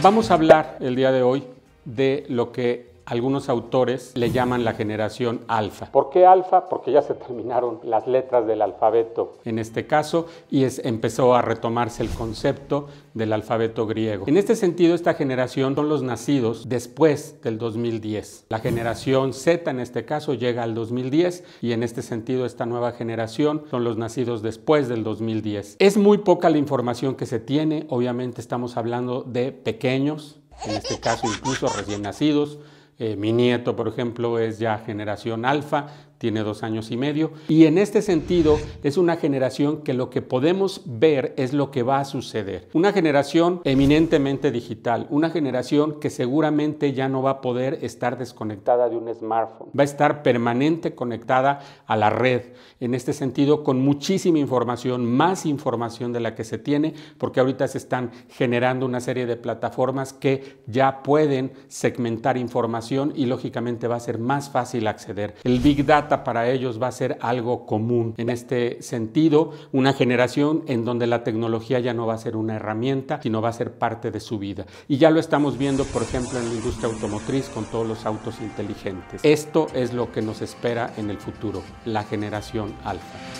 Vamos a hablar el día de hoy de lo que algunos autores le llaman la generación alfa. ¿Por qué alfa? Porque ya se terminaron las letras del alfabeto. En este caso, y empezó a retomarse el concepto del alfabeto griego. En este sentido, esta generación son los nacidos después del 2010. La generación Z en este caso llega al 2010 y en este sentido esta nueva generación son los nacidos después del 2010. Es muy poca la información que se tiene, obviamente estamos hablando de pequeños, en este caso incluso recién nacidos, eh, mi nieto, por ejemplo, es ya generación alfa, tiene dos años y medio. Y en este sentido, es una generación que lo que podemos ver es lo que va a suceder. Una generación eminentemente digital, una generación que seguramente ya no va a poder estar desconectada de un smartphone, va a estar permanente conectada a la red. En este sentido, con muchísima información, más información de la que se tiene, porque ahorita se están generando una serie de plataformas que ya pueden segmentar información y lógicamente va a ser más fácil acceder. El Big Data para ellos va a ser algo común. En este sentido, una generación en donde la tecnología ya no va a ser una herramienta, sino va a ser parte de su vida. Y ya lo estamos viendo, por ejemplo, en la industria automotriz con todos los autos inteligentes. Esto es lo que nos espera en el futuro, la generación alfa.